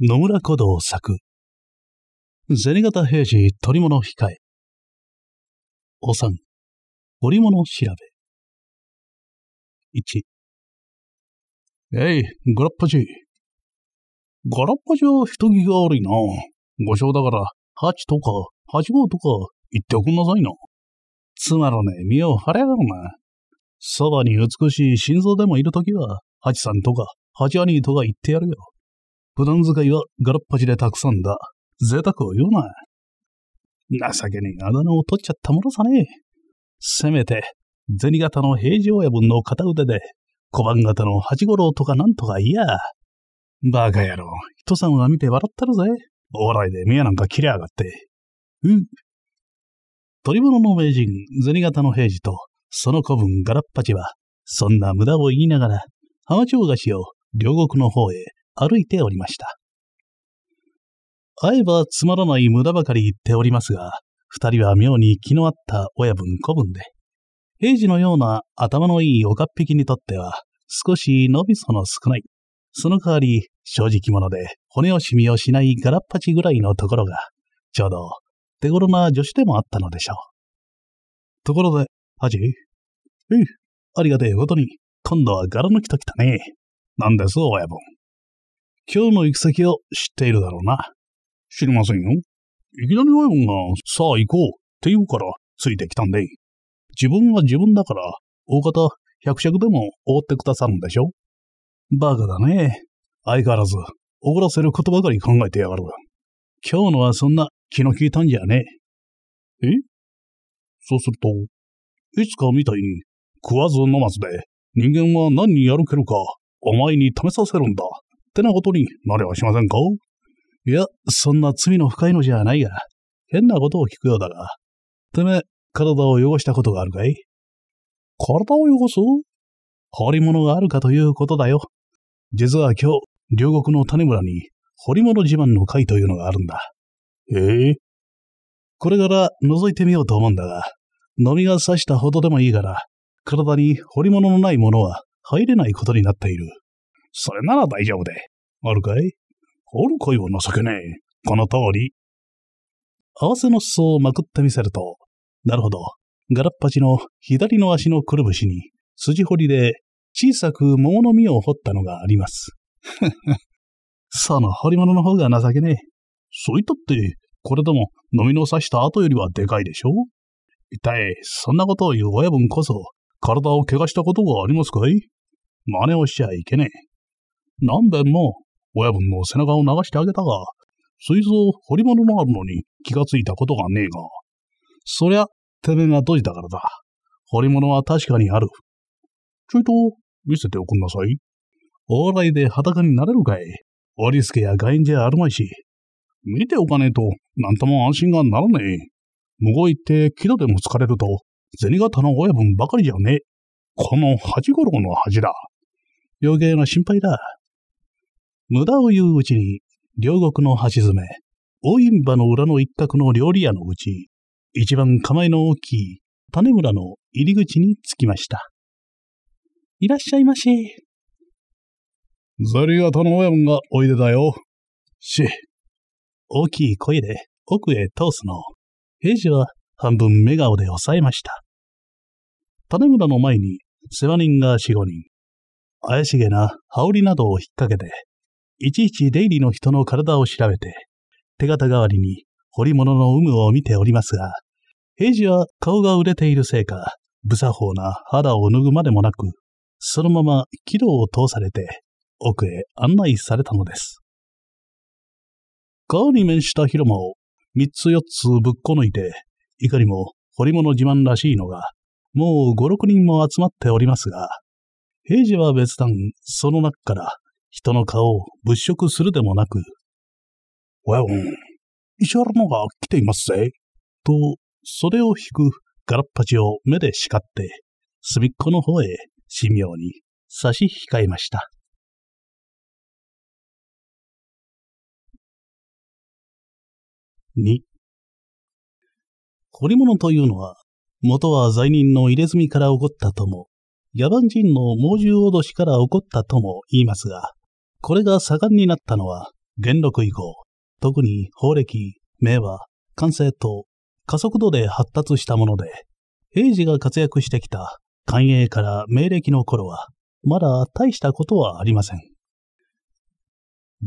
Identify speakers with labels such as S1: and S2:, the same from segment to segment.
S1: 野村古道作。銭形平次取り物控え。お三、織物調べ。一。えい、ガラッパ
S2: じ。ガラッパじは人気が悪いな。ご賞だから、八とか、八号とか言っておくんなさいな。つまらねえ身を張れやろな。そばに美しい心臓でもいるときは、八さんとか、八兄とか言ってやるよ。普段使いはガラッパチでたくさんだ。贅沢を言うな。情けにあだ名を取っちゃったものさね。せめて、銭形の平治親分の片腕で、小判型の八五郎とかなんとかいや。バカ野郎、人さんは見て笑ったるぜ。お笑いでやなんか切れやがって。うん。取り物の名人、銭形の平次と、その子分ガラッパチは、そんな無駄を言いながら、浜町菓子を両国の方へ歩いておりました。会えばつまらない無駄ばかり言っておりますが、二人は妙に気の合った親分子分で、平時のような頭のいいおかっぴきにとっては、少し伸びその少ない。その代わり、正直者で骨惜しみをしないガラッパチぐらいのところが、ちょうど手頃な助手でもあったのでしょう。ところで、ハジうん、ありがてえことに、今度は柄抜きときたね。なんです、親分。今日の行き先を知っているだろうな。知りませんよ。いきなりワイオンが、さあ行こうって言うからついてきたんで。自分は自分だから、大方百尺でも覆ってくださるんでしょバカだね。相変わらず、怒らせることばかり考えてやがる。今日のはそんな気の利いたんじゃねえ。えそうすると、いつかみたいに食わず飲まずで人間は何にやるけるかお前に試させるんだてなことになりはしませんかいや、そんな罪の深いのじゃないが、変なことを聞くようだが、てめえ、体を汚したことがあるかい体を汚す彫り物があるかということだよ。実は今日、両国の種村に彫り物自慢の会というのがあるんだ。ええ。これから覗いてみようと思うんだが、飲みが刺したほどでもいいから、体に彫り物のないものは入れないことになっている。それなら大丈夫で。あるかいあるかいは情けねえ。この通り。合わせの裾をまくってみせると、なるほど。ガラッパチの左の足のくるぶしに、筋彫りで小さく桃の実を彫ったのがあります。そ の彫り物の方が情けねえ。そういったって、これでも飲みの刺した後よりはでかいでしょ一体、そんなことを言う親分こそ、体を怪我したことがありますかい真似をしちゃいけねえ。何べんも、親分の背中を流してあげたが、水槽掘り物もあるのに気がついたことがねえが。そりゃ、てめえが閉じたからだ。掘り物は確かにある。ちょいと、見せておくんなさい。お笑いで裸になれるかい。折助や外縁じゃあるまいし。見ておかねえと、なんとも安心がならねえ。こう行って木戸でも疲れると、銭形の親分ばかりじゃねえ。この八五郎の恥だ。余計な心配だ。無駄を言ううちに、両国の橋詰め、大院場の裏の一角の料理屋のうち、一番構えの大きい種村の入り口に着きました。いらっしゃいまし。ザリガタの親分がおいでだよ。し。大きい声で奥へ通すのを、平次は半分目顔で抑えました。種村の前に世話人が四五人、怪しげな羽織などを引っ掛けて、いちいち出入りの人の体を調べて、手形代わりに彫り物の有無を見ておりますが、平時は顔が売れているせいか、無作法な肌を脱ぐまでもなく、そのまま軌道を通されて、奥へ案内されたのです。顔に面した広間を三つ四つぶっこ抜いて、いかにも彫り物自慢らしいのが、もう五六人も集まっておりますが、平時は別段、その中から人の顔を物色するでもなく、わよ、石原のが来ていますぜ。と、袖を引くガラッパチを目で叱って、隅っこの方へ神妙に差し控えました。2り物というのは、元は罪人の入れ墨から起こったとも、野蛮人の猛獣脅しから起こったとも言いますが、これが盛んになったのは、元禄以降、特に法暦、明和、完成と加速度で発達したもので、平時が活躍してきた寛永から明暦の頃は、まだ大したことはありません。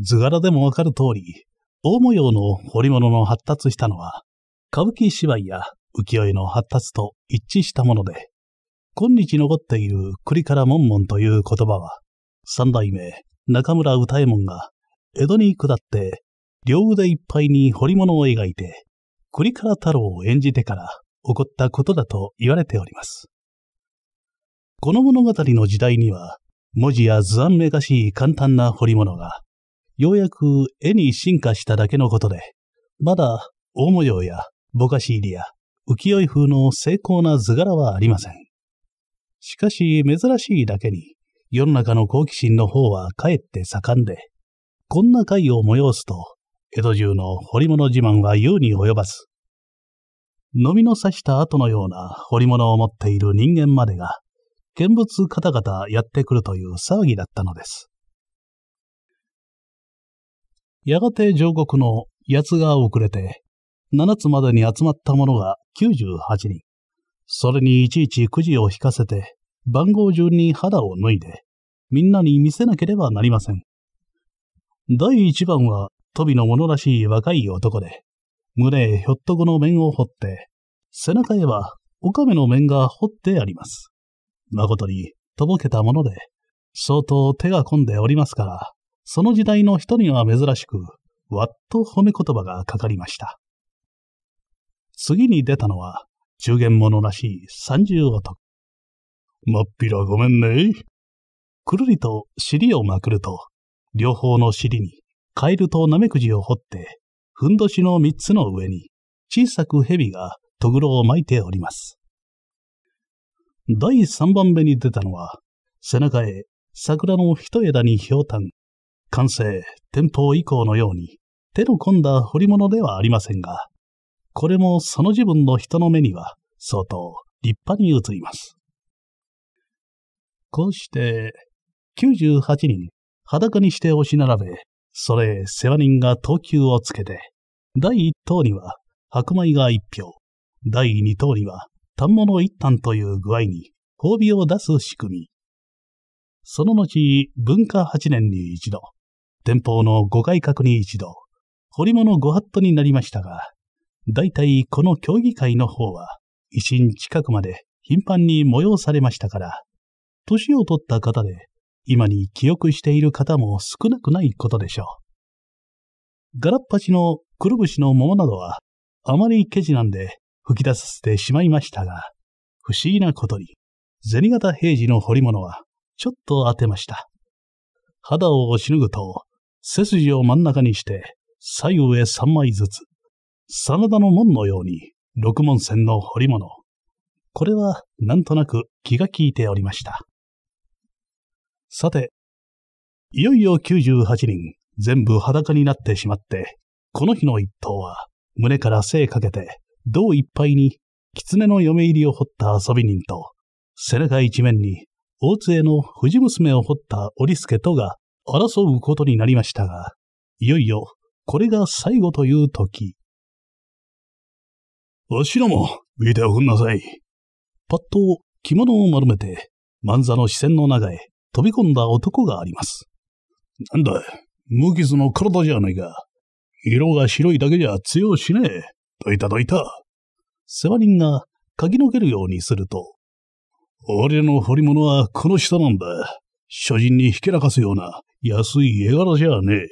S2: 図柄でもわかる通り、大模様の彫り物の発達したのは、歌舞伎芝居や浮世絵の発達と一致したもので、今日残っている栗から門門という言葉は、三代目中村歌右衛門が、江戸に下って、両腕いっぱいに彫り物を描いて、栗原太郎を演じてから起こったことだと言われております。この物語の時代には、文字や図案めかしい簡単な彫り物が、ようやく絵に進化しただけのことで、まだ大模様やぼかし入りや浮世絵風の精巧な図柄はありません。しかし珍しいだけに、世の中の好奇心の方はかえって盛んで、こんな会を催すと、江戸中の彫り物自慢は優に及ばず。飲みの差した後のような彫り物を持っている人間までが、見物方々やってくるという騒ぎだったのです。やがて上国の八つが遅れて、七つまでに集まった者が十八人。それにいちいちくじを引かせて、番号順に肌を脱いで、みんなに見せなければなりません。第一番は、とびの者らしい若い男で、胸へひょっとこの面を掘って、背中へは、おかめの面が掘ってあります。誠に、とぼけたもので、相当手が込んでおりますから、その時代の人には珍しく、わっと褒め言葉がかかりました。次に出たのは、中元者らしい三十男。まっぴらごめんね。くるりと尻をまくると、両方の尻にカエルとナメクジを掘って、ふんどしの三つの上に小さく蛇がとぐろを巻いております。第三番目に出たのは、背中へ桜の一枝にひょうたん、完成、天保以降のように、手の込んだ彫り物ではありませんが、これもその自分の人の目には相当立派に映ります。こうして、98人裸にして押し並べ、それ、世話人が等級をつけて、第1等には白米が1票、第2等には反物1反という具合に、褒美を出す仕組み。その後、文化8年に一度、天保の5改革に一度、彫り物ご法度になりましたが、大体この協議会の方は、維新近くまで頻繁に催されましたから、年を取った方で、今に記憶している方も少なくないことでしょう。ガラッパチのくるぶしの桃などは、あまりケチなんで吹き出させてしまいましたが、不思議なことに、銭形平次の彫り物は、ちょっと当てました。肌を押し脱ぐと、背筋を真ん中にして、左右へ3枚ずつ、真田の門のように、六門線の彫り物。これは、なんとなく気が利いておりました。さて、いよいよ98人全部裸になってしまって、この日の一頭は胸から背かけて、胴いっぱいに狐の嫁入りを掘った遊び人と、背中一面に大津江の藤娘を掘った織助とが争うことになりましたが、いよいよこれが最後という時。わしらも見ておくんなさい。パッと着物を丸めて、万座の視線の中へ飛び込んだ男があります。なんだ、無傷の体じゃないか。色が白いだけじゃ通用しねえ。どいたどいた。世話人がかきのけるようにすると、俺の彫り物はこの下なんだ。所人にひけらかすような安い絵柄じゃねえ。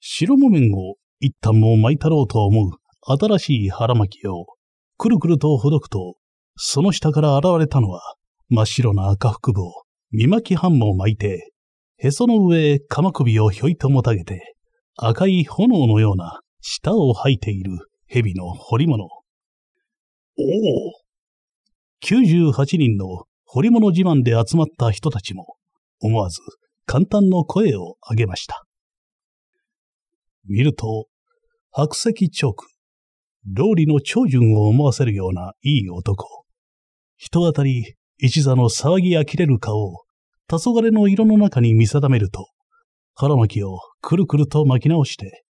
S2: 白木綿を一旦も巻いたろうと思う新しい腹巻きをくるくるとほどくと、その下から現れたのは真っ白な赤腹部を見巻き半を巻いて、へその上、鎌首をひょいともたげて、赤い炎のような舌を吐いている蛇の彫り物。おお !98 人の彫り物自慢で集まった人たちも、思わず簡単の声を上げました。見ると、白石チョーク、料理の長順を思わせるようないい男。人当たり一座の騒ぎあきれる顔を、黄昏の色の中に見定めると、腹巻きをくるくると巻き直して、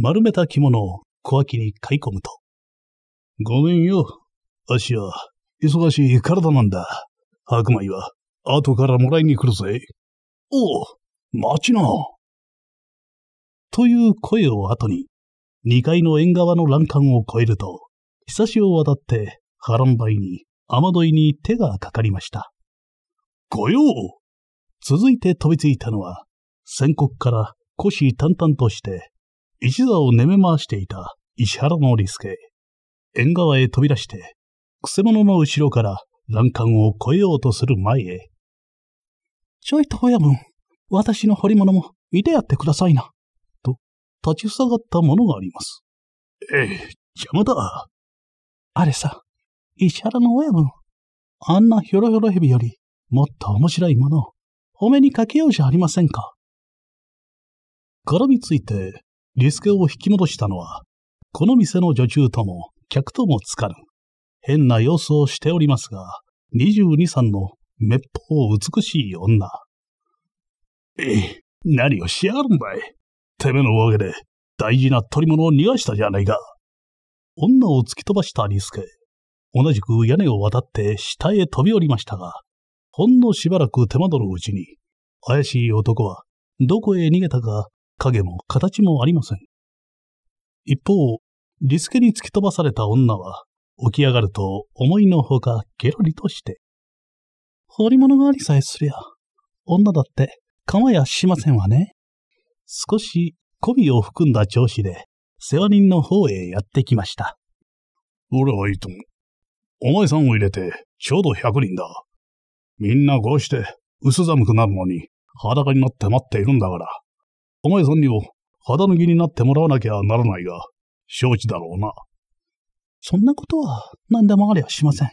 S2: 丸めた着物を小脇に買い込むと。ごめんよ。あっしは、忙しい体なんだ。白米は、後からもらいに来るぜ。おう、待ちな。という声を後に、二階の縁側の欄干を越えると、久しを渡って波乱倍に雨どいに手がかかりました。ご用続いて飛びついたのは、戦国から虎視眈々として、一座を眠め回していた石原の利助。縁側へ飛び出して、くせ者の後ろから欄干を越えようとする前へ。ちょいと親分、私の彫り物も見てやってくださいな。と、立ち塞がったものがあります。ええ、邪魔だ。あれさ、石原の親分。あんなヒョロヒョロ蛇より、もっと面白いものを、お目にかけようじゃありませんか。絡みついて、リスケを引き戻したのは、この店の女中とも、客ともつかぬ、変な様子をしておりますが、22、3の滅法美しい女。ええ、何をしやがるんだい。てめえのおかげで、大事な取り物を逃がしたじゃないか。女を突き飛ばしたリスケ。同じく屋根を渡って下へ飛び降りましたが、ほんのしばらく手間取るうちに、怪しい男はどこへ逃げたか影も形もありません。一方、リスケに突き飛ばされた女は、起き上がると思いのほかゲロリとして。掘り物がありさえすりゃ、女だって構やしませんわね。少し媚びを含んだ調子で、世話人の方へやってきました。俺はいいと思う。お前さんを入れて、ちょうど100人だ。みんなこうして、薄寒くなるのに、裸になって待っているんだから。お前さんにも、肌脱ぎになってもらわなきゃならないが、承知だろうな。そんなことは、何でもありゃしません。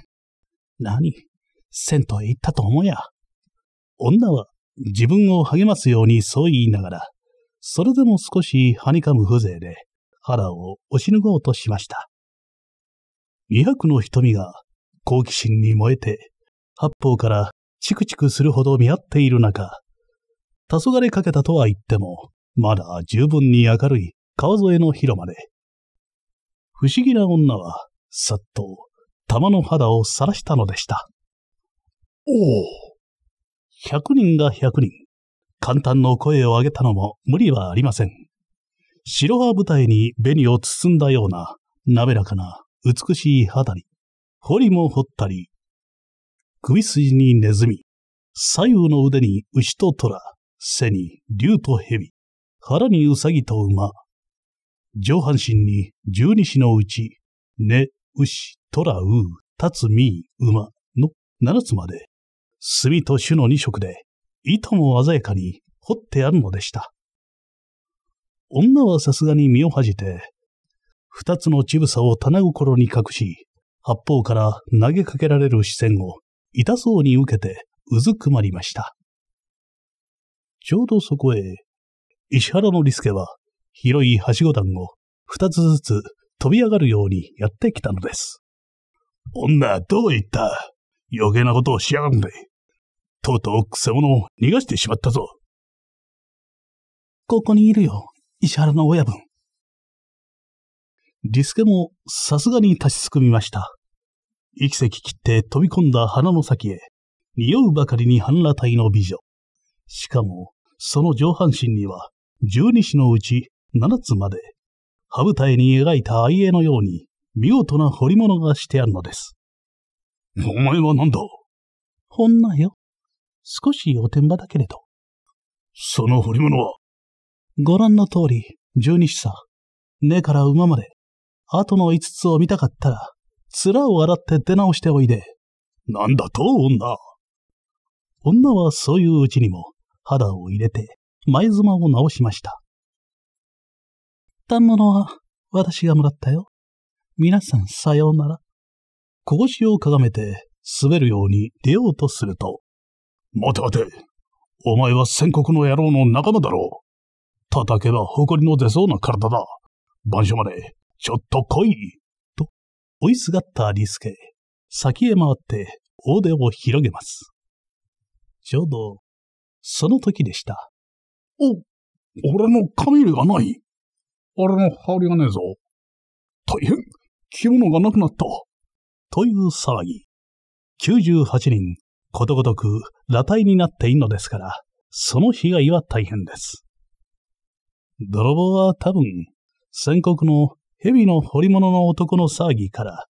S2: 何銭湯へ行ったと思うや。女は、自分を励ますようにそう言いながら、それでも少しはにかむ風情で、腹を押し抜こうとしました。200の瞳が好奇心に燃えて、八方からチクチクするほど見合っている中、黄昏かけたとは言っても、まだ十分に明るい川添の広間で、不思議な女は、さっと、玉の肌をさらしたのでした。おお百人が百人。簡単の声を上げたのも無理はありません。白羽舞台に紅を包んだような、滑らかな美しい肌に、彫りも彫ったり、首筋にネズミ、左右の腕に牛と虎、背に竜と蛇、腹にウサギと馬、上半身に十二子のうち、ね、牛、虎、う、立つ、み、馬の七つまで、墨と種の二色で、糸も鮮やかに彫ってあるのでした。女はさすがに身を恥じて、二つの乳房を棚心に隠し、八方から投げかけられる視線を痛そうに受けてうずくまりました。ちょうどそこへ、石原の利助は広いはしご段を二つずつ飛び上がるようにやってきたのです。女、どう言った余計なことをしやがるんで。とうとうくせ者を逃がしてしまったぞ。ここにいるよ、石原の親分。リスケもさすがに立ちすくみました。息石切って飛び込んだ花の先へ、匂うばかりに半裸体の美女。しかも、その上半身には、十二子のうち七つまで、羽舞台に描いた愛絵のように、見事な彫り物がしてあるのです。お前は何だ女よ。少しおてんばだけれど。その彫り物はご覧の通り、十二子さ。根から馬まで、あとの5つを見たかったら、面を洗って出直しておいで。なんだと、女。女はそういううちにも、肌を入れて、前妻を直しました。反物は、私がもらったよ。皆さんさようなら。こしをかがめて、滑るように出ようとすると。待て待て。お前は戦国の野郎の仲間だろう。叩けば誇りの出そうな体だ。晩所までちょっと来いと、追いすがったリスケ。先へ回って大手を広げます。ちょうど、その時でした。
S1: お、俺の髪がない。俺の羽織がねえぞ。大変、
S2: 着物がなくなった。という騒ぎ。98人、ことごとく裸体になっているのですから、その被害は大変です。泥棒は多分、戦国の蛇の彫り物の男の騒ぎから、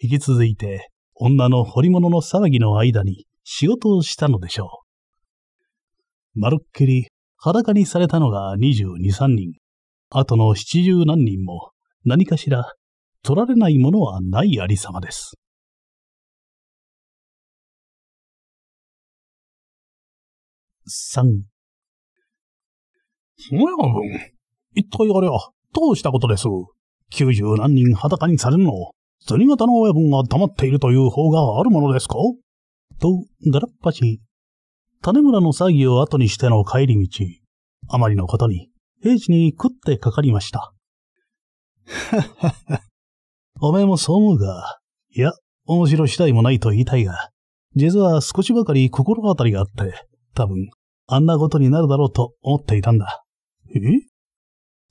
S2: 引き続いて女の彫り物の騒ぎの間に仕事をしたのでしょう。まるっきり裸にされたのが二十二三人。あとの七十何人も何かしら取
S1: られないものはないありさまです。三。そ
S2: やん。一体あれは、どうしたことです九十何人裸にされるのを、銭形の親分が黙っているという法があるものですかと、ガラッパし。種村の詐欺を後にしての帰り道、あまりのことに、平地に食ってかかりました。ははは。おめえもそう思うが、いや、面白次第もないと言いたいが、実は少しばかり心当たりがあって、多分、あんなことになるだろうと思っていたんだ。え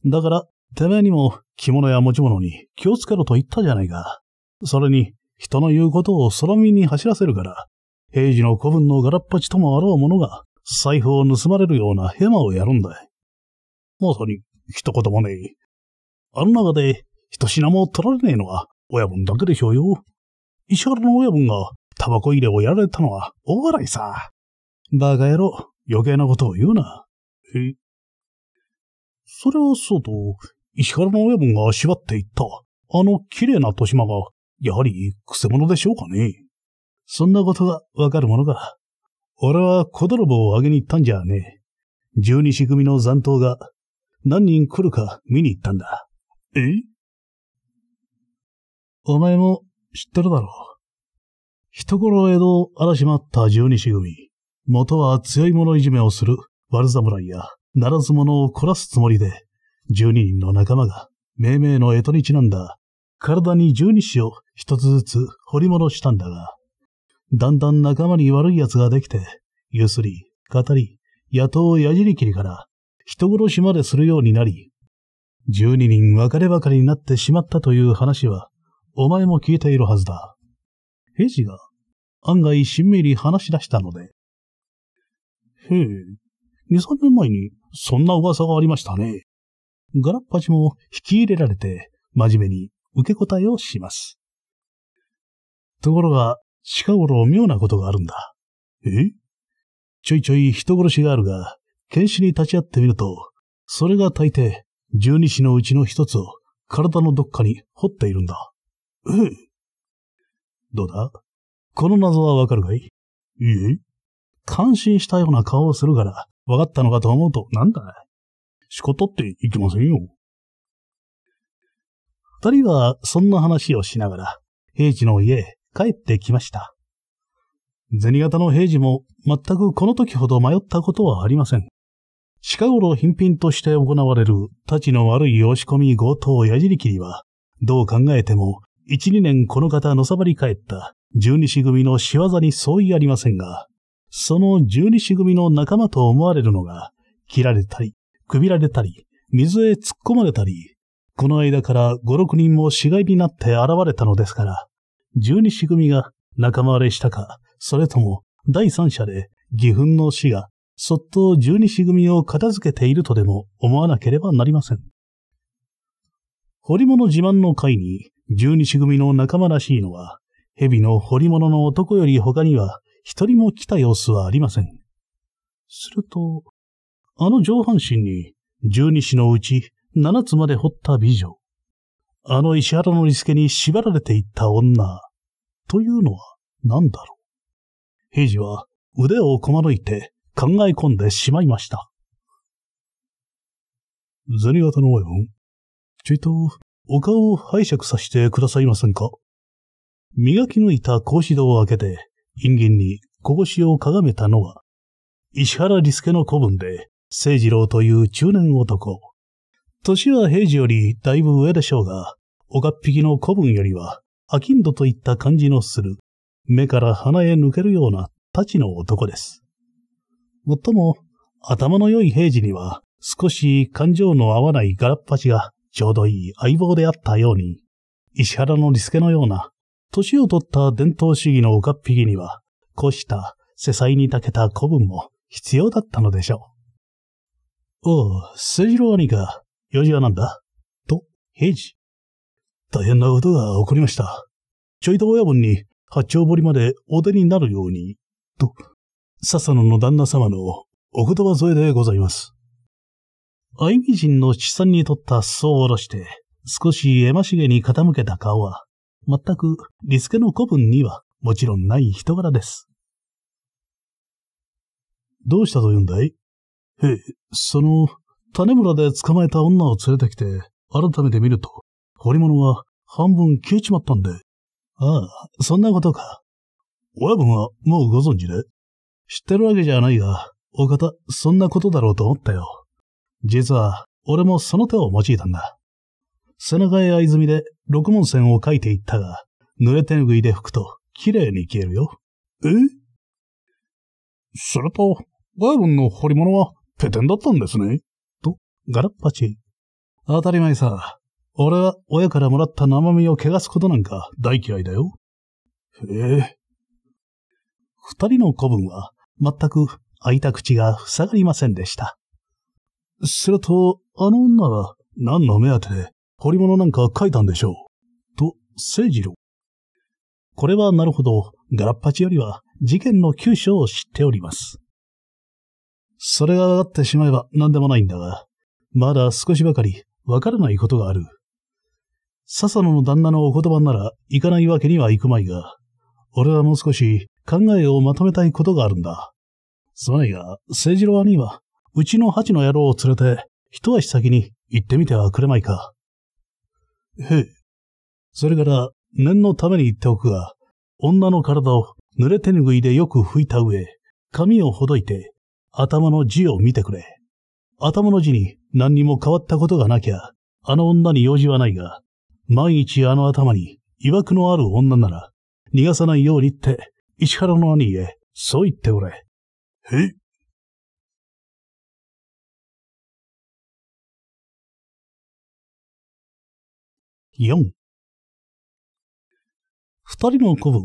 S2: だから、てめえにも着物や持ち物に気をつけろと言ったじゃないか。それに、人の言うことを空耳に走らせるから、平時の古文のガラッパチともあろう者が、財布を盗まれるようなヘマをやるんだ。まさに、一言もねえ。あの中で、一品も取られねえのは、親分だけでしょうよ。石原の親分が、タバコ入れをやられたのは、大笑いさ。バカ野郎、余計なことを言うな。えそれはそうと、石原の親分が縛っていったあの綺麗な豊島が、やはりク者でしょうかね。そんなことがわかるものか。俺は小泥棒をあげに行ったんじゃねえ。十二支組の残党が何人来るか見に行ったんだ。えお前も知ってるだろう。人頃江戸を荒らしまった十二支組。元は強い者いじめをする悪侍や、ならず者を凝らすつもりで、12人の仲間が命名の干支にちなんだ体に十二支を一つずつ掘り戻したんだが、だんだん仲間に悪い奴ができて、ゆすり、語り、野党やじり切りから人殺しまでするようになり、12人別ればかりになってしまったという話は、お前も聞いているはずだ。平次が案外しんみり話し出したので。へえ、二三年前にそんな噂がありましたね。ガラッパチも引き入れられて、真面目に受け答えをします。ところが、近頃妙なことがあるんだ。えちょいちょい人殺しがあるが、検視に立ち会ってみると、それが大抵、十二支のうちの一つを体のどっかに掘っているんだ。ええ。どうだこの謎はわかるかいいえ。感心したような顔をするから、わかったのかと思うとなんだ仕事って言ってませんよ。二人はそんな話をしながら、平治の家へ帰ってきました。銭形の平治も全くこの時ほど迷ったことはありません。近頃貧品として行われる立ちの悪い押し込み強盗矢尻切りは、どう考えても、一二年この方のさばり返った十二支組の仕業に相違ありませんが、その十二支組の仲間と思われるのが、切られたり、くびられたり、水へ突っ込まれたり、この間から五六人も死骸になって現れたのですから、十二死組が仲間割れしたか、それとも第三者で義憤の死がそっと十二死組を片付けているとでも思わなければなりません。堀物自慢の会に十二死組の仲間らしいのは、蛇の堀物の男より他には一人も来た様子はありません。すると、あの上半身に、十二子のうち七つまで掘った美女。あの石原の利助に縛られていった女。というのは何だろう。平次は腕をこまぬいて考え込んでしまいました。銭形の親分、ちょいとお顔を拝借させてくださいませんか磨き抜いた格子戸を開けて、陰銀にこぼしをかがめたのは、石原利助の子分で、聖次郎という中年男。年は平時よりだいぶ上でしょうが、おかっぴきの古文よりは、飽きんどといった感じのする、目から鼻へ抜けるような太刀の男です。もっとも、頭の良い平時には、少し感情の合わないガラッパチがちょうどいい相棒であったように、石原の利助のような、年を取った伝統主義のおかっぴきには、こうした世才に長けた古文も必要だったのでしょう。おう、ジ次郎兄か、用事はなんだと、平次。大変なことが起こりました。ちょいと親分に八丁堀までお出になるように、と、笹野の旦那様のお言葉添えでございます。愛美人の地産にとった裾を下ろして、少し絵ましげに傾けた顔は、全くリスケの古文にはもちろんない人柄です。どうしたと言うんだいええ、その、種村で捕まえた女を連れてきて、改めて見ると、彫り物は半分消えちまったんで。ああ、そんなことか。親分はもうご存知で知ってるわけじゃないが、お方、そんなことだろうと思ったよ。実は、俺もその手を用いたんだ。背中や藍みで六文線を書いていったが、濡れ手ぬぐいで拭くと、綺麗に消えるよ。えそれと、親分の彫り物はペテンだったんですね。と、ガラッパチ。当たり前さ。俺は親からもらった生身を汚すことなんか大嫌いだよ。へえ。二人の子分は全く開いた口が塞がりませんでした。すると、あの女は何の目当てで彫り物なんか書いたんでしょう。と、聖次郎。これはなるほど、ガラッパチよりは事件の急所を知っております。それが分かってしまえば何でもないんだが、まだ少しばかり分からないことがある。笹野の旦那のお言葉なら行かないわけにはいくまいが、俺はもう少し考えをまとめたいことがあるんだ。すまないが、聖次郎兄は、うちの八の野郎を連れて、一足先に行ってみてはくれまいか。へえ。それから、念のために言っておくが、女の体を濡れ手ぬぐいでよく拭いた上、髪をほどいて、頭の字を見てくれ。頭の字に何にも変わったことがなきゃ、あの女に用事はないが、万一あの頭に曰くのある女なら、逃がさないようにって、石原の兄へ、そう
S1: 言っておれ。へい。四。
S2: 二人の子分、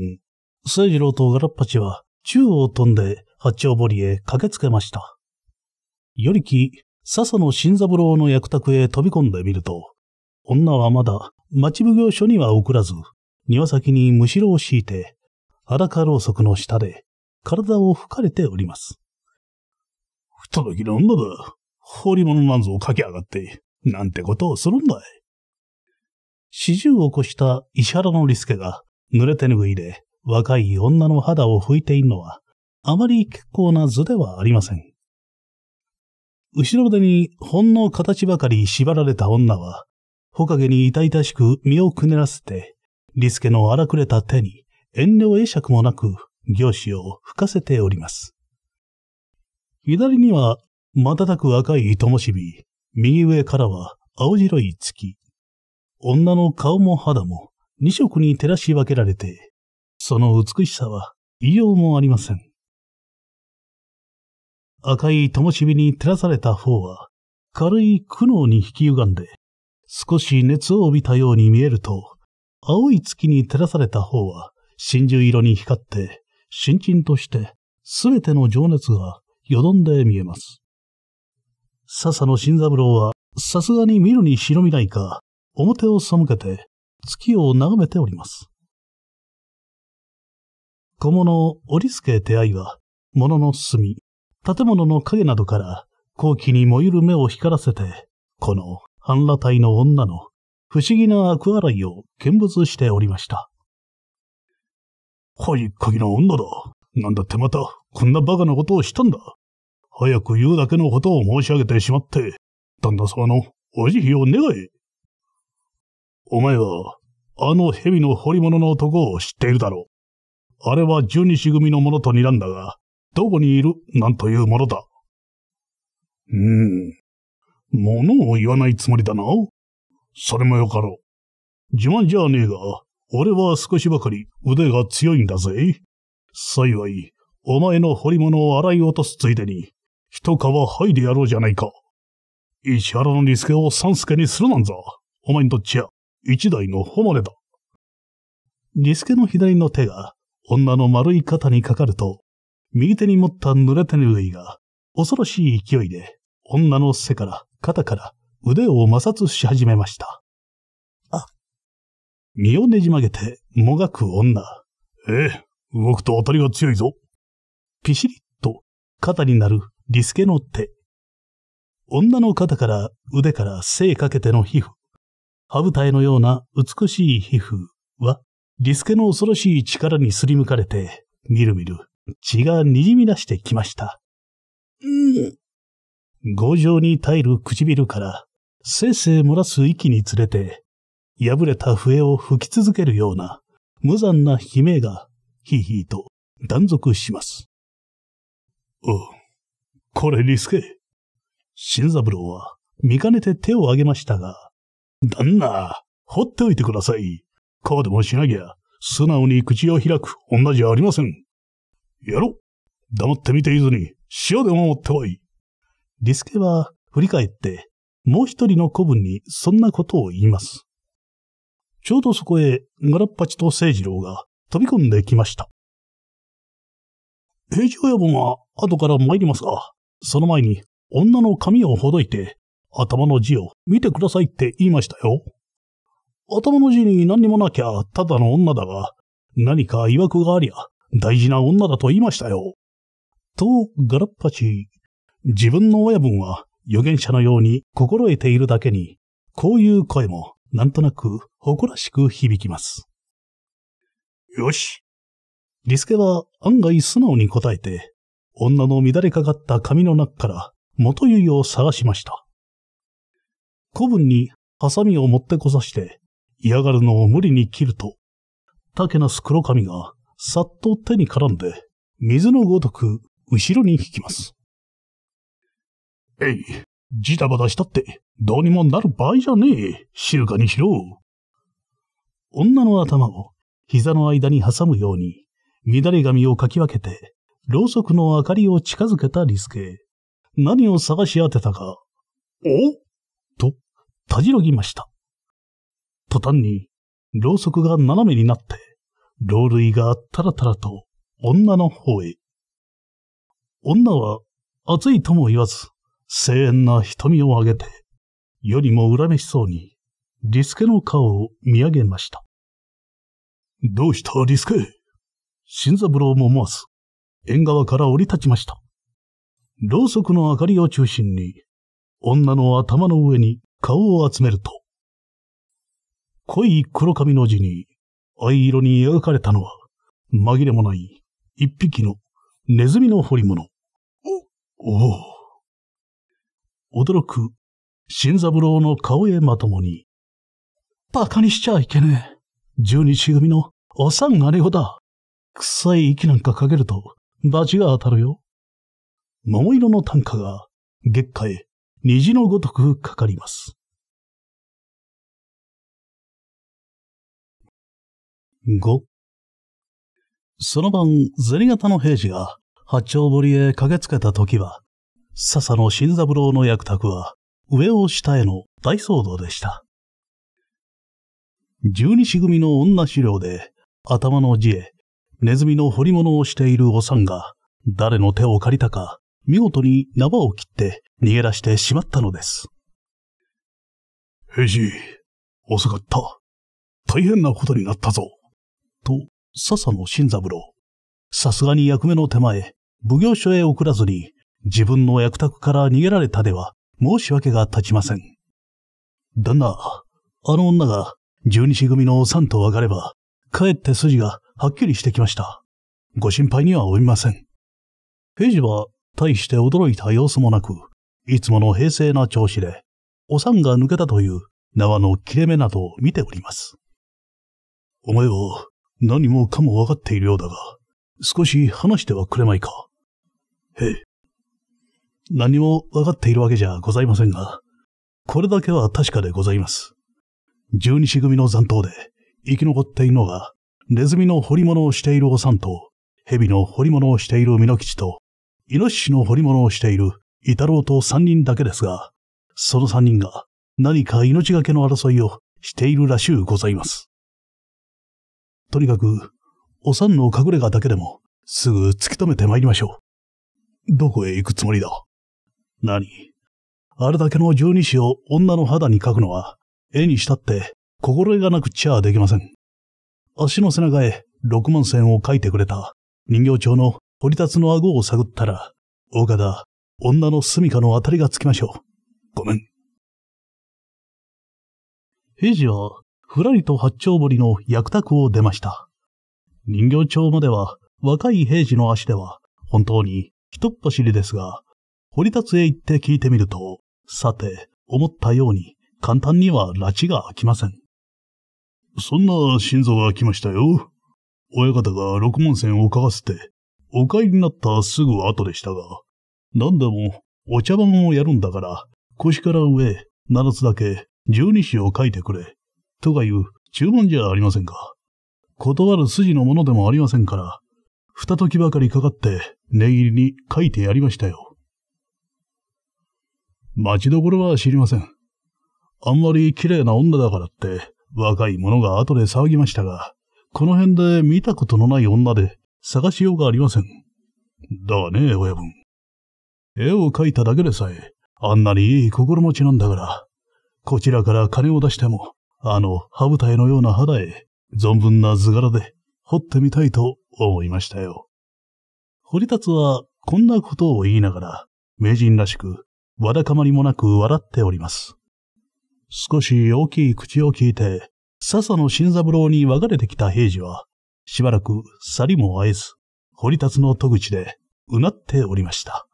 S2: 聖次郎とガラッパチは宙を飛んで八丁堀へ駆けつけました。よりき、笹野新三郎の役宅へ飛び込んでみると、女はまだ町奉行所には送らず、庭先にむしろを敷いて、裸ろうそくの下で体を吹かれております。不届きの女だ。掘り物なんぞを駆け上がって、なんてことをするんだい。四十を越した石原のリスケが濡れ手ぬぐいで若い女の肌を拭いているのはあまり結構な図ではありません。後ろ腕にほんの形ばかり縛られた女は、ほかげに痛々しく身をくねらせて、リスケの荒くれた手に遠慮会釈もなく行使を吹かせております。左には瞬く赤い灯火、右上からは青白い月。女の顔も肌も二色に照らし分けられて、その美しさは異様もありません。赤い灯火に照らされた方は、軽い苦悩に引き歪んで、少し熱を帯びたように見えると、青い月に照らされた方は、真珠色に光って、新陳として、すべての情熱がよんで見えます。笹野新三郎は、さすがに見るに忍びないか、表を背けて、月を眺めております。小物、織助手合は、物の隅、建物の影などから後期に燃ゆる目を光らせて、この半裸体の女の不思議な悪洗いを見物しておりました。はい、鍵の女だ。なんだってまた、こんなバカなことをしたんだ。早く言うだけのことを申し上げてしまって、旦那様のお慈悲を願え。お前は、あの蛇の彫り物の男を知っているだろう。あれは十二子組のものと睨んだが、どこにいるなんというものだ。うーん。ものを言わないつもりだな。それもよかろう。自慢じゃねえが、俺は少しばかり腕が強いんだぜ。幸い、お前の彫り物を洗い落とすついでに、一皮剥いでやろうじゃないか。石原の利助を三助にするなんざ、お前にとっちゃ一代の誉れだ。利助の左の手が女の丸い肩にかかると、右手に持った濡れ手ぬぐいが、恐ろしい勢いで、女の背から、肩から、腕を摩擦し始めました。あ。身をねじ曲げて、もがく女。ええ、動くと当たりが強いぞ。ピシリッと、肩になるリスケの手。女の肩から腕から背かけての皮膚。歯舞台のような美しい皮膚は、リスケの恐ろしい力にすりむかれて、みるみる血が滲み出してきました。うん。強情に耐える唇から、せいせい漏らす息につれて、破れた笛を吹き続けるような、無残な悲鳴が、ひいひいと断続します。うん、これリスケ。新三郎は見かねて手を挙げましたが、旦那、放っておいてください。こうでもしなきゃ、素直に口を開く女じゃありません。やろう黙って見ていずに、塩でも持ってこいリスケは振り返って、もう一人の子分にそんなことを言います。ちょうどそこへ、ガラッパチと聖二郎が飛び込んできました。平次親分は後から参りますが、その前に女の髪をほどいて、頭の字を見てくださいって言いましたよ。頭の字に何にもなきゃただの女だが、何か曰くがありゃ、大事な女だと言いましたよ。と、ガラッパチ。自分の親分は預言者のように心得ているだけに、こういう声もなんとなく誇らしく響きます。よし。リスケは案外素直に答えて、女の乱れかかった髪の中から元結衣を探しました。古文にハサミを持ってこさして嫌がるのを無理に切ると、竹なす黒髪がさっと手に絡んで、水のごとく後ろに引きます。えい、ジタバタしたって、どうにもなる場合じゃねえ。静かにしろ。女の頭を膝の間に挟むように、乱れ髪をかき分けて、ろうそくの明かりを近づけたリスケ。何を探し当てたか、おと、たじろぎました。途端に、ろうそくが斜めになって、老類がたらたらと女の方へ。女は暑いとも言わず、声援な瞳を上げて、よりも恨めしそうに、リスケの顔を見上げました。どうした、リスケ新三郎も思わず、縁側から降り立ちました。ろうそくの明かりを中心に、女の頭の上に顔を集めると、濃い黒髪の字に、藍色に描かれたのは、紛れもない一匹のネズミの彫り物。お、お驚く、新三郎の顔へまともに。馬鹿にしちゃいけねえ。十二仕組のおさん姉子だ。臭い息なんかかけると、罰が当たるよ。桃色の短歌が、月下へ虹のごとく
S1: かかります。
S2: 5その晩、銭形の兵士が八丁堀へ駆けつけた時は、笹野新三郎の役宅は上を下への大騒動でした。十二支組の女資料で頭の字へネズミの彫り物をしているおさんが誰の手を借りたか見事に縄を切って逃げ出してしまったのです。平次、遅かった。大変なことになったぞ。と、笹野新三郎。さすがに役目の手前、奉行所へ送らずに、自分の役宅から逃げられたでは、申し訳が立ちません。旦那、あの女が、十二支組の三と上がれば、帰って筋がはっきりしてきました。ご心配には及びません。平次は、大して驚いた様子もなく、いつもの平静な調子で、お産が抜けたという縄の切れ目などを見ております。お前を、何もかもわかっているようだが、少し話してはくれまいか。へえ。何もわかっているわけじゃございませんが、これだけは確かでございます。十二支組の残党で生き残っているのが、ネズミの掘り物をしているおさんと、蛇の掘り物をしている美濃吉と、イノシシの掘り物をしているイタロウと三人だけですが、その三人が何か命がけの争いをしているらしゅうございます。とにかく、おさんの隠れ家だけでも、すぐ突き止めて参りましょう。どこへ行くつもりだ何あれだけの十二子を女の肌に描くのは、絵にしたって、心得がなくちゃできません。足の背中へ六万線を描いてくれた人形町の掘り立つの顎を探ったら、岡田、女の住処の当たりがつきましょう。ごめん。平次はふらりと八丁堀の役宅を出ました。人形町までは、若い平次の足では、本当に一っ走りですが、堀立へ行って聞いてみると、さて、思ったように、簡単には拉致が開きません。そんな心臓が来ましたよ。親方が六門線をかかせて、お帰りになったすぐ後でしたが、何でもお茶番をやるんだから、腰から上、七つだけ十二子を書いてくれ、とかいう注文じゃありませんか。断る筋のものでもありませんから、二時ばかりかかって念入りに書いてやりましたよ。待ちどころは知りません。あんまり綺麗な女だからって、若い者が後で騒ぎましたが、この辺で見たことのない女で探しようがありません。だがね、親分。絵を描いただけでさえ、あんなにいい心持ちなんだから、こちらから金を出しても、あの羽舞台のような肌へ、存分な図柄で掘ってみたいと思いましたよ。堀つはこんなことを言いながら、名人らしく、わだかまりもなく笑っております。少し大きい口を聞いて、笹野新三郎に分かれてきた平次は、しばらく去りも会えず、堀つの戸口でう
S1: なっておりました。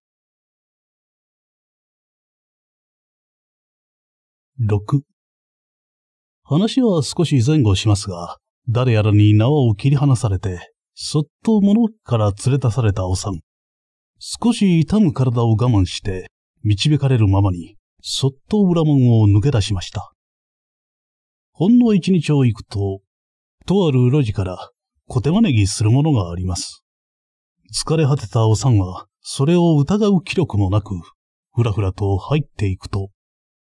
S2: 六。話は少し前後しますが、誰やらに縄を切り離されて、そっと物置から連れ出されたおさん。少し痛む体を我慢して、導かれるままに、そっと裏門を抜け出しました。ほんの一日を行くと、とある路地から小手招きするものがあります。疲れ果てたおさんは、それを疑う気力もなく、ふらふらと入っていくと、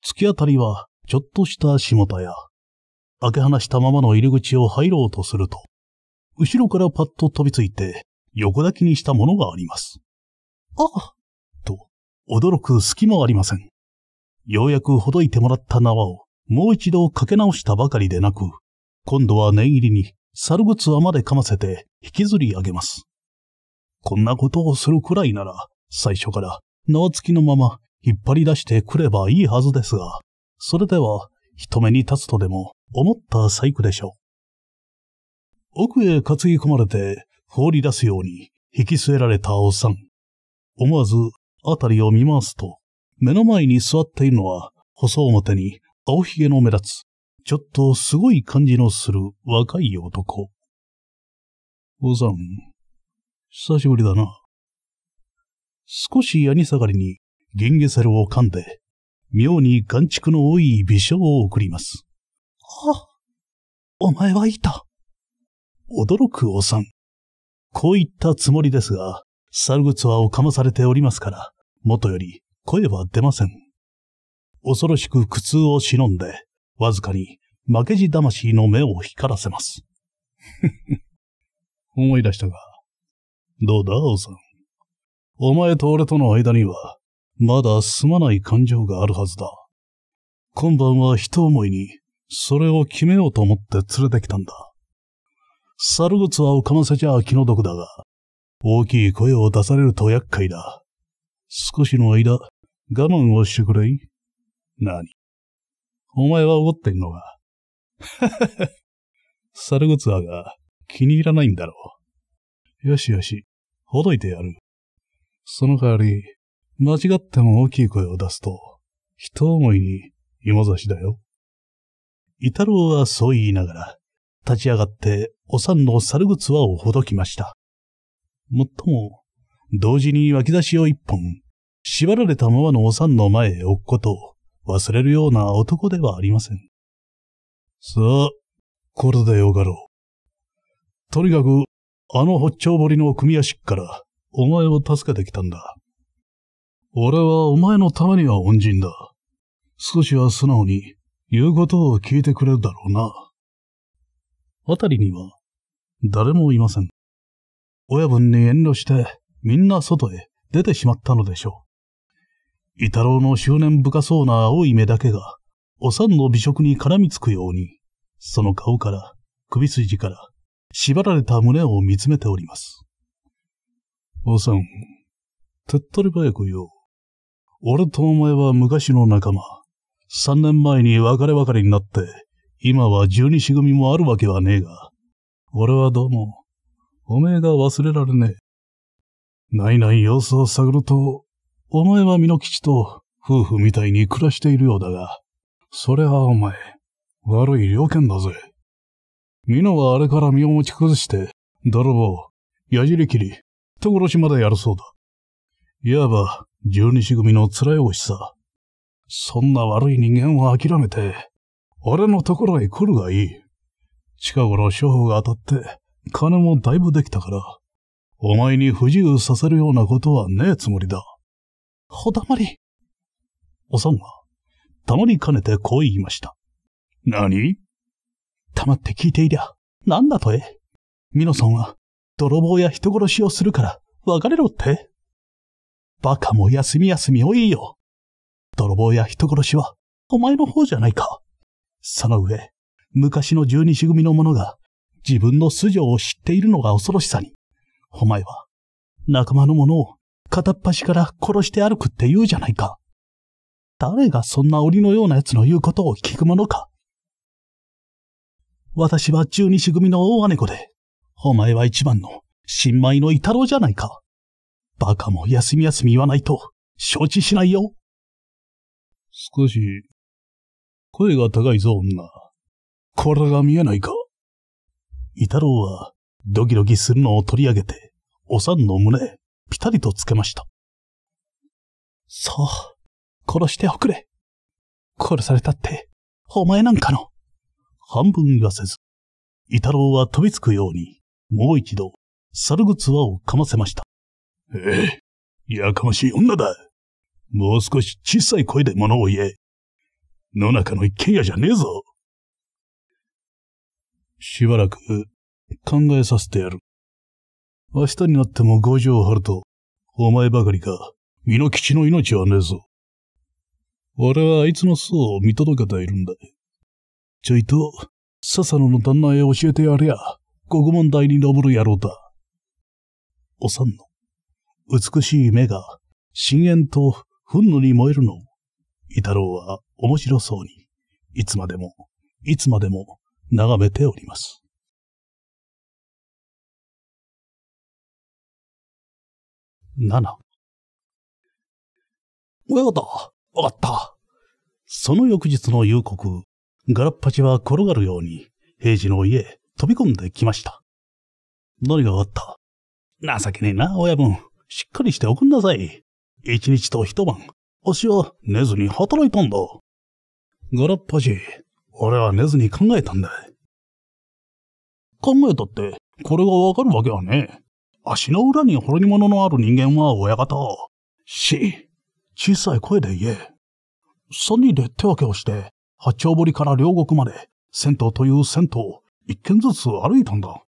S2: 突き当たりはちょっとした下田屋。開け放したままの入り口を入ろうとすると、後ろからパッと飛びついて、横抱きにしたものがあります。あと、驚く隙もありません。ようやくほどいてもらった縄を、もう一度かけ直したばかりでなく、今度は念入りに、猿靴輪までかませて引きずり上げます。こんなことをするくらいなら、最初から縄付きのまま引っ張り出してくればいいはずですが、それでは人目に立つとでも思った細工でしょう。奥へ担ぎ込まれて放り出すように引き据えられたおっさん。思わず辺りを見回すと、目の前に座っているのは細表に青ひげの目立つ、ちょっとすごい感じのする若い男。おさん、久しぶりだな。少しやに下がりにギンゲセルを噛んで妙に眼畜の多い微笑を送ります。あ、お前はいた。驚くおさん。こう言ったつもりですが、猿靴はをかまされておりますから、元より声は出ません。恐ろしく苦痛を忍んで、わずかに負けじ魂の目を光らせます。思い出したが、どうだ、おさん。お前と俺との間には、まだ済まない感情があるはずだ。今晩は一思いに、それを決めようと思って連れてきたんだ。猿靴は浮かませちゃ気の毒だが、大きい声を出されると厄介だ。少しの間、我慢をしてくれい。何お前は怒ってんのか 猿靴はが気に入らないんだろう。よしよし、ほどいてやる。その代わり、間違っても大きい声を出すと、人思いに芋差しだよ。イタロウはそう言いながら、立ち上がっておさんの猿靴輪をほどきました。もっとも、同時に脇差しを一本、縛られたままのおさんの前へ置くことを忘れるような男ではありません。さあ、これでよかろう。とにかく、あの八丁堀の組屋敷から、お前を助けてきたんだ。俺はお前のためには恩人だ。少しは素直に言うことを聞いてくれるだろうな。あたりには誰もいません。親分に遠慮してみんな外へ出てしまったのでしょう。伊太郎の執念深そうな青い目だけが、お産の美食に絡みつくように、その顔から、首筋から、縛られた胸を見つめております。おさん、手っ取り早くよ。俺とお前は昔の仲間。三年前に別れ別れになって、今は十二子組もあるわけはねえが、俺はどうも、おめえが忘れられねえ。ないない様子を探ると、お前は美濃吉と夫婦みたいに暮らしているようだが、それはお前、悪い良犬だぜ。美濃はあれから身を持ち崩して、泥棒、矢尻切り、人殺しまでやるそうだ。いわば、十二子組のいおしさ。そんな悪い人間は諦めて、俺のところへ来るがいい。近頃処方が当たって、金もだいぶできたから、お前に不自由させるようなことはねえつもりだ。ほだまり。おさんは、たまにかねてこう言いました。何たまって聞いていりゃ、なんだとえ。みのさんは、泥棒や人殺しをするから、別れろって。バカも休み休み多いよ。泥棒や人殺しは、お前の方じゃないか。その上、昔の十二種組の者が、自分の素性を知っているのが恐ろしさに、お前は、仲間の者を片っ端から殺して歩くって言うじゃないか。誰がそんな檻のような奴の言うことを聞くものか。私は十二種組の大姉子で、お前は一番の新米のイタロじゃないか。バカも休み休み言わないと、承知しないよ。少し、声が高いぞ、女。これが見えないか。伊太郎は、ドギドギするのを取り上げて、おさんの胸、ぴたりとつけました。そう、殺しておくれ。殺されたって、お前なんかの。半分言わせず、伊太郎は飛びつくように、もう一度、猿靴輪をかませました。ええ、やかましい女だ。もう少し小さい声で物を言え。野中の一軒家じゃねえぞ。しばらく考えさせてやる。明日になっても五条を張ると、お前ばかりか、の吉の命はねえぞ。俺はあいつの巣を見届けているんだ。ちょいと、笹野の旦那へ教えてやりや、こご問題に登る野郎だ。おさんの美しい目が、深淵と憤怒に燃えるのを、イタロウは面白そうに、いつまでも、いつまでも眺めております。七。親方、わかった。その翌日の夕刻、ガラッパチは転がるように、平治の家へ飛び込んできました。何があった情けねえな、親分。しっかりしておくんなさい。一日と一晩、わしは寝ずに働いたんだ。ガラッパジ、俺は寝ずに考えたんだ。考えたって、これがわかるわけはねえ。足の裏にほろ物のある人間は親方。し、小さい声で言え。三人で手分けをして、八丁堀から両国まで、銭湯という銭湯、一軒ずつ歩いたんだ。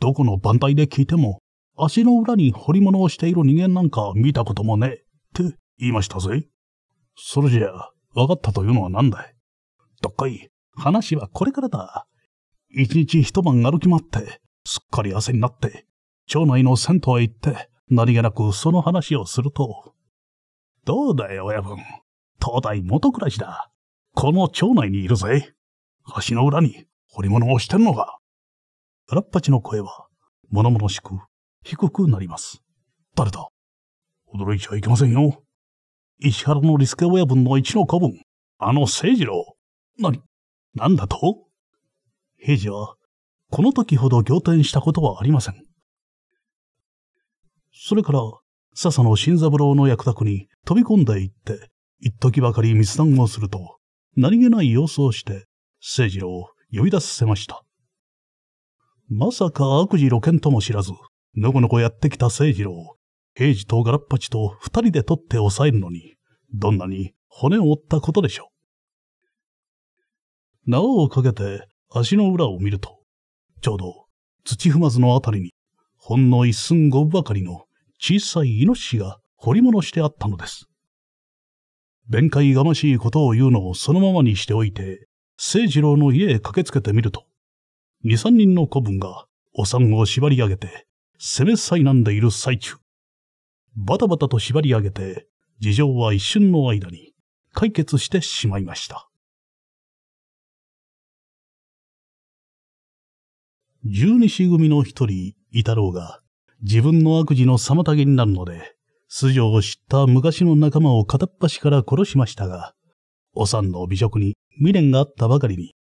S2: どこの番台で聞いても、足の裏に彫り物をしている人間なんか見たこともねえって言いましたぜ。それじゃあ、分かったというのは何だいどっかい、話はこれからだ。一日一晩歩き回って、すっかり汗になって、町内の銭湯へ行って、何気なくその話をすると。どうだよ、親分。東大元暮らしだ。この町内にいるぜ。足の裏に彫り物をしてんのか。裏っ端の声は、物々しく、低くなります。誰だ驚いちゃいけませんよ。石原のリスケ親分の一の子分、あの聖次郎。何なんだと平次は、この時ほど仰天したことはありません。それから、笹野新三郎の役宅に飛び込んでいって、一時ばかり密談をすると、何気ない様子をして、聖次郎を呼び出させました。まさか悪事露見とも知らず、のこのこやってきた聖次郎、平次とガラッパチと二人で取って押さえるのに、どんなに骨を折ったことでしょう。縄をかけて足の裏を見ると、ちょうど土踏まずのあたりに、ほんの一寸五分ばかりの小さいイノシシが掘り物してあったのです。弁解がましいことを言うのをそのままにしておいて、聖次郎の家へ駆けつけてみると、二三人の子分がお産を縛り上げて攻め災難でいる最中。バタバタと縛り上げて、事情は一瞬の間に解決してしまいまし
S1: た。十
S2: 二子組の一人、伊太郎が、自分の悪事の妨げになるので、素性を知った昔の仲間を片っ端から殺しましたが、お産の美食に未練があったばかりに、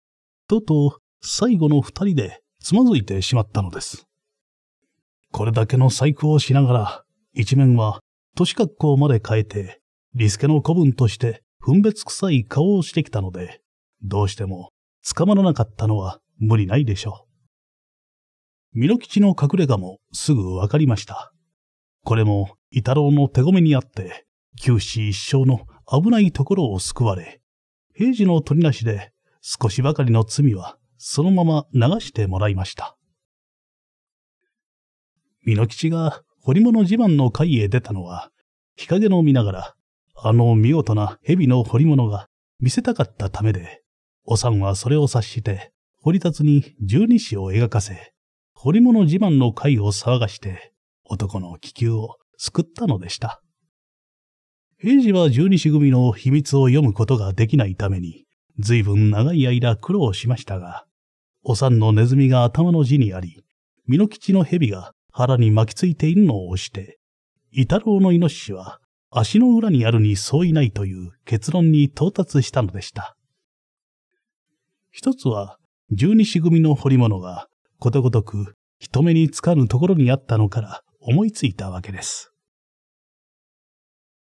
S2: とうとう最後の二人でつまずいてしまったのです。これだけの細工をしながら、一面は都市格好まで変えて、リスケの子分として分別臭い顔をしてきたので、どうしても捕まらなかったのは無理ないでしょう。美濃吉の隠れ家もすぐわかりました。これも、イタロウの手ごめにあって、九死一生の危ないところを救われ、平時の取りなしで少しばかりの罪はそのまま流してもらいました。美吉が彫り物自慢の会へ出たのは、日陰の見ながら、あの見事な蛇の彫り物が見せたかったためで、おさんはそれを察して、彫り立つに十二子を描かせ、彫り物自慢の会を騒がして、男の気球を救ったのでした。平次は十二子組の秘密を読むことができないために、随分長い間苦労しましたが、おさんのネズミが頭の字にあり、美濃吉の蛇が腹に巻きついているのを押して、イタロウのイノシシは足の裏にあるに相違ないという結論に到達したのでした。一つは、十二子組の彫り物がことごとく人目につかぬところにあったのから思いついたわけです。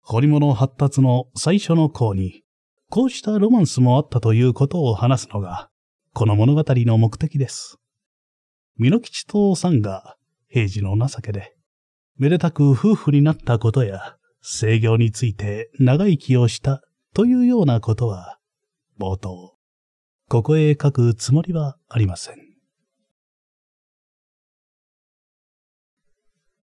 S2: 彫り物発達の最初の項に、こうしたロマンスもあったということを話すのが、この物語の目的です。美濃吉とさんが平時の情けで、めでたく夫婦になったことや、制御について長生きをしたというようなことは、冒頭、ここへ書くつもりはありません。